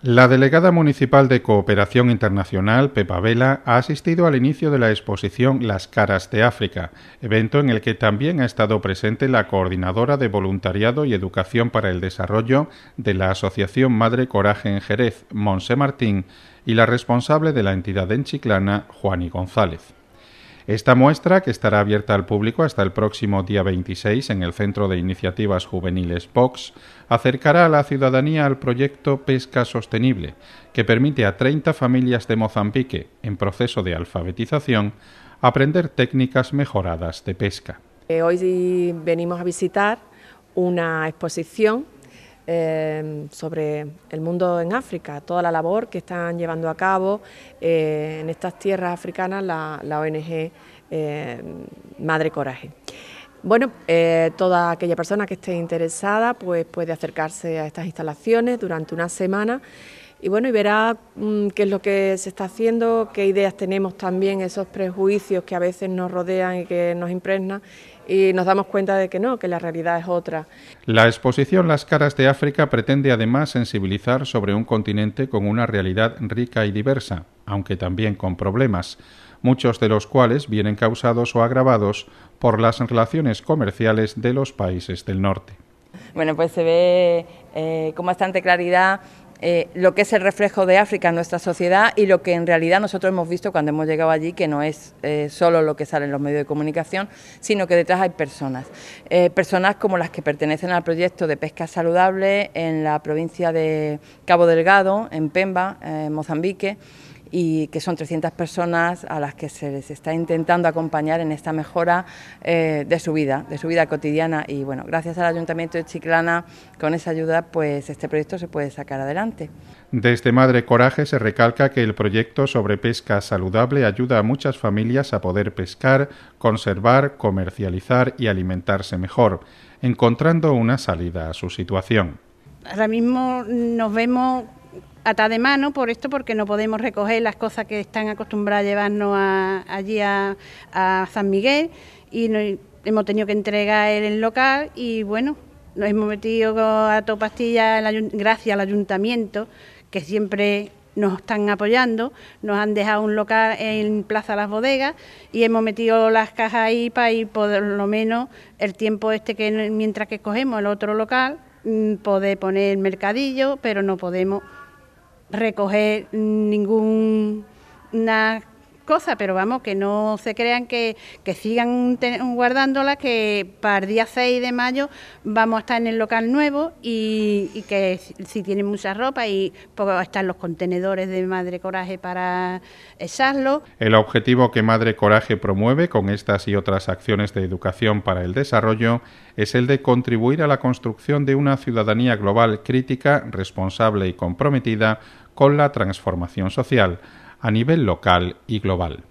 La delegada municipal de Cooperación Internacional, Pepa Vela, ha asistido al inicio de la exposición Las Caras de África, evento en el que también ha estado presente la coordinadora de Voluntariado y Educación para el Desarrollo de la Asociación Madre Coraje en Jerez, Monse Martín, y la responsable de la entidad en Chiclana, Juani González. Esta muestra, que estará abierta al público hasta el próximo día 26 en el Centro de Iniciativas Juveniles POX, acercará a la ciudadanía al proyecto Pesca Sostenible, que permite a 30 familias de Mozambique en proceso de alfabetización aprender técnicas mejoradas de pesca. Eh, hoy venimos a visitar una exposición Em, sobre el mundo en África, toda la labor que están llevando a cabo eh, en estas tierras africanas la, ONG em, Madre Coraje. Bueno, eh, toda aquella persona que esté interesada pues puede acercarse a estas instalaciones durante una semana y bueno, y verá mm, qué es lo que se está haciendo, qué ideas tenemos también, esos prejuicios que a veces nos rodean y que nos impregnan y nos damos cuenta de que no, que la realidad es otra. La exposición Las caras de África pretende además sensibilizar sobre un continente con una realidad rica y diversa, aunque también con problemas, muchos de los cuales vienen causados o agravados por las relaciones comerciales de los países del norte. Bueno, pues se ve eh, con bastante claridad eh, lo que es el reflejo de África en nuestra sociedad y lo que en realidad nosotros hemos visto cuando hemos llegado allí, que no es eh, solo lo que sale en los medios de comunicación, sino que detrás hay personas. Eh, personas como las que pertenecen al proyecto de pesca saludable en la provincia de Cabo Delgado, en Pemba, en Mozambique y que son 300 personas a las que se les está intentando acompañar en esta mejora de su vida, de su vida cotidiana. Y bueno, gracias al Ayuntamiento de Chiclana, con esa ayuda, pues este proyecto se puede sacar adelante. Desde Madre Coraje se recalca que el proyecto sobre pesca saludable ayuda a muchas familias a poder pescar, conservar, comercializar y alimentarse mejor, encontrando una salida a su situación. Ahora mismo nos vemos atada de mano por esto, porque no podemos recoger las cosas que están acostumbradas a llevarnos allí a, San Miguel y hemos tenido que entregar el local y bueno, nos hemos metido a Topastilla gracias al ayuntamiento, que siempre nos están apoyando, nos han dejado un local en Plaza Las Bodegas y hemos metido las cajas ahí para ir por lo menos el tiempo este que mientras que cogemos el otro local, mm, poder poner mercadillo, pero no podemos recoger ninguna pero vamos, que no se crean que, sigan guardándola. guardándolas, que para el día 6 de mayo vamos a estar en el local nuevo y, que si tienen mucha ropa y pues, están los contenedores de Madre Coraje para echarlo. El objetivo que Madre Coraje promueve con estas y otras acciones de educación para el desarrollo es el de contribuir a la construcción de una ciudadanía global crítica, responsable y comprometida con la transformación social a nivel local y global.